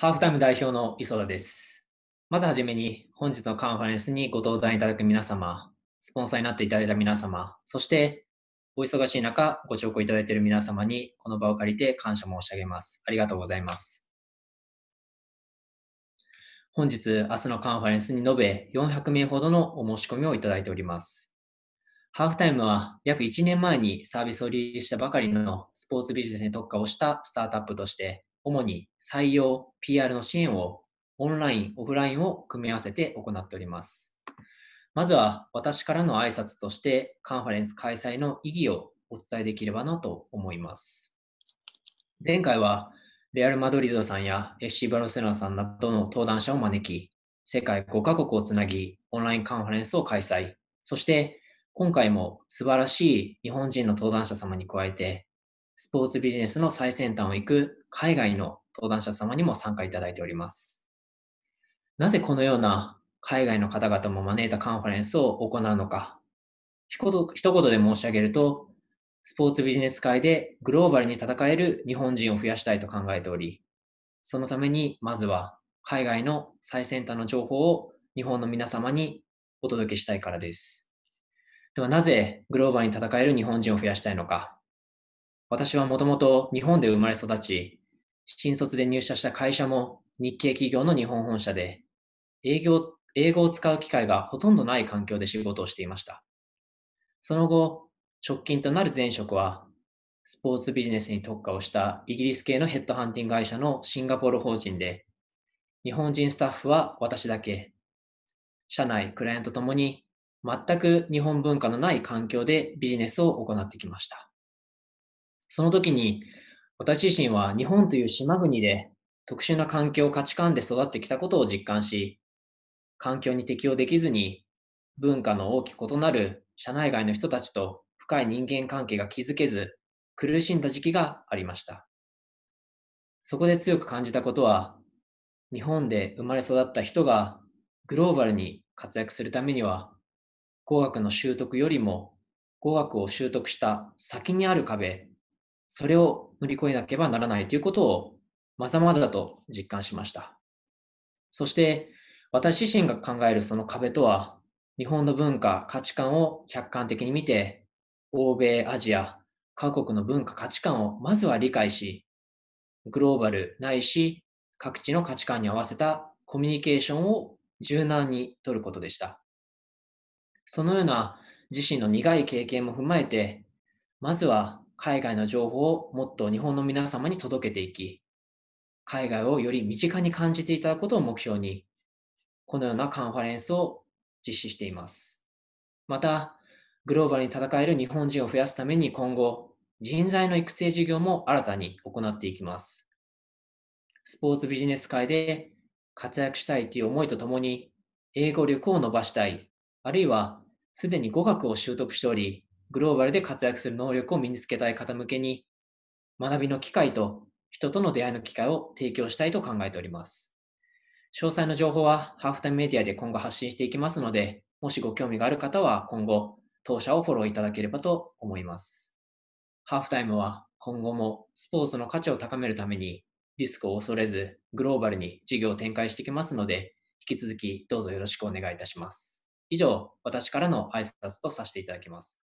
ハーフタイム代表の磯田です。まずはじめに、本日のカンファレンスにご登壇いただく皆様、スポンサーになっていただいた皆様、そして、お忙しい中、ご聴講いただいている皆様に、この場を借りて感謝申し上げます。ありがとうございます。本日、明日のカンファレンスに延べ400名ほどのお申し込みをいただいております。ハーフタイムは約1年前にサービスをリリースしたばかりのスポーツビジネスに特化をしたスタートアップとして、主に採用、PR の支援をオンライン、オフラインを組み合わせて行っております。まずは私からの挨拶としてカンファレンス開催の意義をお伝えできればなと思います。前回はレアル・マドリードさんや FC バルセロナさんなどの登壇者を招き、世界5カ国をつなぎ、オンラインカンファレンスを開催。そして、今回も素晴らしい日本人の登壇者様に加えて、スポーツビジネスの最先端を行く海外の登壇者様にも参加いただいております。なぜこのような海外の方々も招いたカンファレンスを行うのか、一言で申し上げると、スポーツビジネス界でグローバルに戦える日本人を増やしたいと考えており、そのためにまずは海外の最先端の情報を日本の皆様にお届けしたいからです。ではなぜグローバルに戦える日本人を増やしたいのか。私はもともと日本で生まれ育ち、新卒で入社した会社も日系企業の日本本社で、営業英語を使う機会がほとんどない環境で仕事をしていました。その後、直近となる前職は、スポーツビジネスに特化をしたイギリス系のヘッドハンティング会社のシンガポール法人で、日本人スタッフは私だけ、社内、クライアントともに全く日本文化のない環境でビジネスを行ってきました。その時に私自身は日本という島国で特殊な環境価値観で育ってきたことを実感し、環境に適応できずに文化の大きく異なる社内外の人たちと深い人間関係が築けず苦しんだ時期がありました。そこで強く感じたことは、日本で生まれ育った人がグローバルに活躍するためには、語学の習得よりも語学を習得した先にある壁それを乗り越えなければならないということをまざまざと実感しました。そして私自身が考えるその壁とは、日本の文化、価値観を客観的に見て、欧米、アジア、各国の文化、価値観をまずは理解し、グローバルないし、各地の価値観に合わせたコミュニケーションを柔軟にとることでした。そのような自身の苦い経験も踏まえて、まずは海外の情報をもっと日本の皆様に届けていき、海外をより身近に感じていただくことを目標に、このようなカンファレンスを実施しています。また、グローバルに戦える日本人を増やすために今後、人材の育成事業も新たに行っていきます。スポーツビジネス界で活躍したいという思いとともに、英語力を伸ばしたい、あるいはすでに語学を習得しており、グローバルで活躍する能力を身につけたい方向けに、学びの機会と人との出会いの機会を提供したいと考えております。詳細の情報はハーフタイムメディアで今後発信していきますので、もしご興味がある方は今後、当社をフォローいただければと思います。ハーフタイムは今後もスポーツの価値を高めるためにリスクを恐れずグローバルに事業を展開していきますので、引き続きどうぞよろしくお願いいたします。以上、私からの挨拶とさせていただきます。